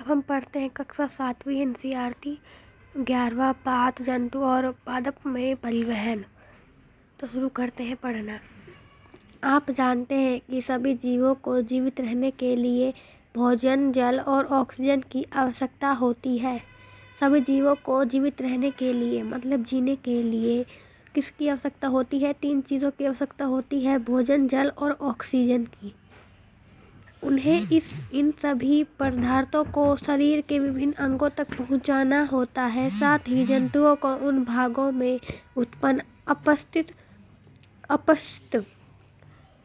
अब हम पढ़ते हैं कक्षा सातवीं एन सी आर टी ग्यारहवा पात जंतु और पादप में परिवहन तो शुरू करते हैं पढ़ना आप जानते हैं कि सभी जीवों को जीवित रहने के लिए भोजन जल और ऑक्सीजन की आवश्यकता होती है सभी जीवों को जीवित रहने के लिए मतलब जीने के लिए किसकी आवश्यकता होती है तीन चीज़ों की आवश्यकता होती है भोजन जल और ऑक्सीजन की उन्हें इस इन सभी पदार्थों को शरीर के विभिन्न अंगों तक पहुँचाना होता है साथ ही जंतुओं को उन भागों में उत्पन्न अपस्थित अपस्थित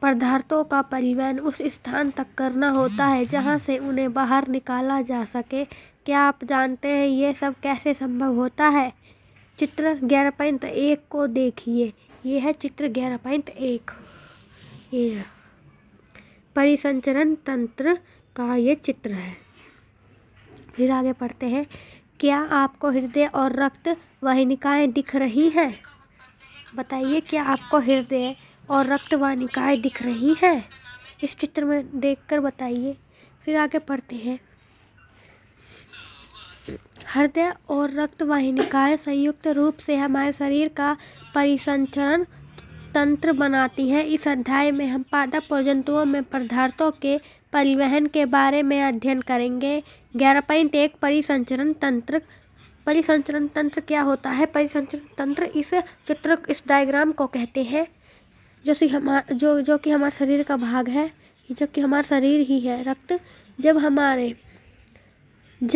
पदार्थों का परिवहन उस स्थान तक करना होता है जहाँ से उन्हें बाहर निकाला जा सके क्या आप जानते हैं ये सब कैसे संभव होता है चित्र ग्यारह पॉइंट एक को देखिए यह है चित्र ग्यारह पॉइंट एक ये परिसंचरण तंत्र का ये चित्र है फिर आगे पढ़ते हैं क्या आपको हृदय और रक्त वाहिनिकाएं दिख रही हैं बताइए क्या आपको हृदय और रक्त वाहिनिकाएं दिख रही हैं इस चित्र में देखकर बताइए फिर आगे पढ़ते हैं हृदय और रक्त वाहिनिकाएं संयुक्त रूप से हमारे शरीर का परिसंचरण तंत्र बनाती हैं इस अध्याय में हम पादप और जंतुओं में पदार्थों के परिवहन के बारे में अध्ययन करेंगे ग्यारह पॉइंट एक परिसंचरण तंत्र परिसंचरण तंत्र क्या होता है परिसंचरण तंत्र इस चित्र इस डायग्राम को कहते हैं जो सी हमार जो जो कि हमारे शरीर का भाग है जो कि हमारा शरीर ही है रक्त जब हमारे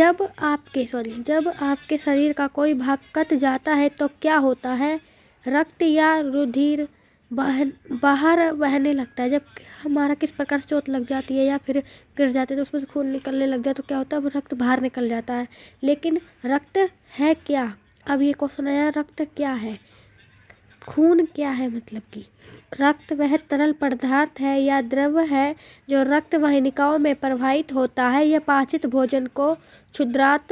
जब आपके सॉरी जब आपके शरीर का कोई भाग कट जाता है तो क्या होता है रक्त या रुधिर बहन बाहर बहने लगता है जब हमारा किस प्रकार से चोट लग जाती है या फिर गिर जाते हैं तो उसमें से खून निकलने लग जाए तो क्या होता है रक्त बाहर निकल जाता है लेकिन रक्त है क्या अब ये क्वेश्चन आया रक्त क्या है खून क्या है मतलब कि रक्त वह तरल पदार्थ है या द्रव है जो रक्त वाहिनिकाओं में प्रवाहित होता है यह पाचित भोजन को क्षुद्रात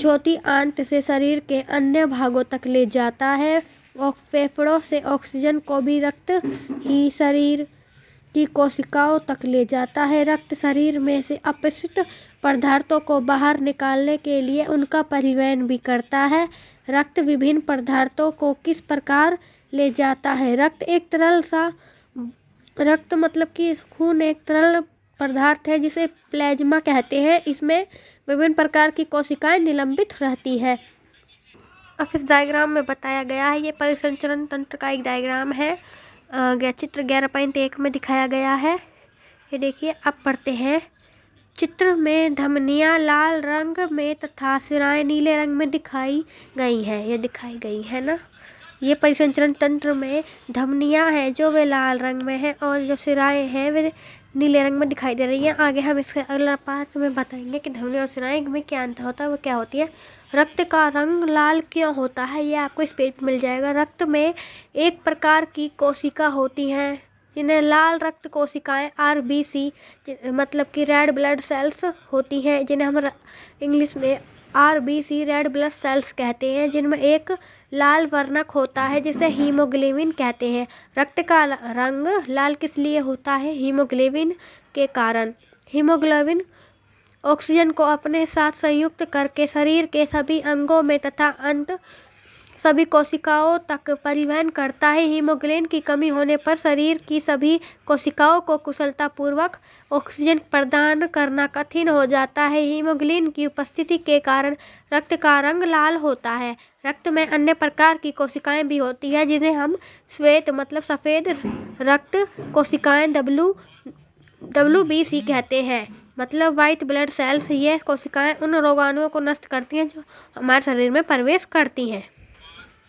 छोटी आंत से शरीर के अन्य भागों तक ले जाता है फेफड़ों से ऑक्सीजन को भी रक्त ही शरीर की कोशिकाओं तक ले जाता है रक्त शरीर में से अपशिष्ट पदार्थों को बाहर निकालने के लिए उनका परिवहन भी करता है रक्त विभिन्न पदार्थों को किस प्रकार ले जाता है रक्त एक तरल सा रक्त मतलब कि खून एक तरल पदार्थ है जिसे प्लेज्मा कहते हैं इसमें विभिन्न प्रकार की कोशिकाएं निलंबित रहती हैं अब इस डायग्राम में बताया गया है ये परिसंचरण तंत्र का एक डायग्राम है गया चित्र ग्यारह पॉइंट एक में दिखाया गया है ये देखिए अब पढ़ते हैं चित्र में धमनियाँ लाल रंग में तथा सिराएँ नीले रंग में दिखाई गई हैं ये दिखाई गई है ना ये परिसंचरण तंत्र में धमनियाँ हैं जो वे लाल रंग में हैं और जो सिराएँ हैं वे नीले रंग में दिखाई दे रही है आगे हम इसके अगला पार्ट में बताएंगे कि ध्वनि और सिराइक में क्या अंतर होता है वो क्या होती है रक्त का रंग लाल क्यों होता है ये आपको इस पेज मिल जाएगा रक्त में एक प्रकार की कोशिका होती हैं जिन्हें लाल रक्त कोशिकाएं आर बी सी मतलब कि रेड ब्लड सेल्स होती हैं जिन्हें हम इंग्लिश में सी रेड ब्लड सेल्स कहते हैं जिनमें एक लाल वर्णक होता है जिसे हीमोग्लोबिन कहते हैं रक्त का रंग लाल किस लिए होता है हीमोग्लोबिन के कारण हीमोग्लोबिन ऑक्सीजन को अपने साथ संयुक्त करके शरीर के सभी अंगों में तथा अंत सभी कोशिकाओं तक परिवहन करता है हीमोग्लोबिन की कमी होने पर शरीर की सभी कोशिकाओं को कुशलतापूर्वक ऑक्सीजन प्रदान करना कठिन हो जाता है हीमोग्लोबिन की उपस्थिति के कारण रक्त का रंग लाल होता है रक्त में अन्य प्रकार की कोशिकाएं भी होती है जिन्हें हम श्वेत मतलब सफ़ेद रक्त कोशिकाएं डब्लू डब्लू बी सी कहते हैं मतलब वाइट ब्लड सेल्स ये कोशिकाएं उन रोगाणुओं को नष्ट करती हैं जो हमारे शरीर में प्रवेश करती हैं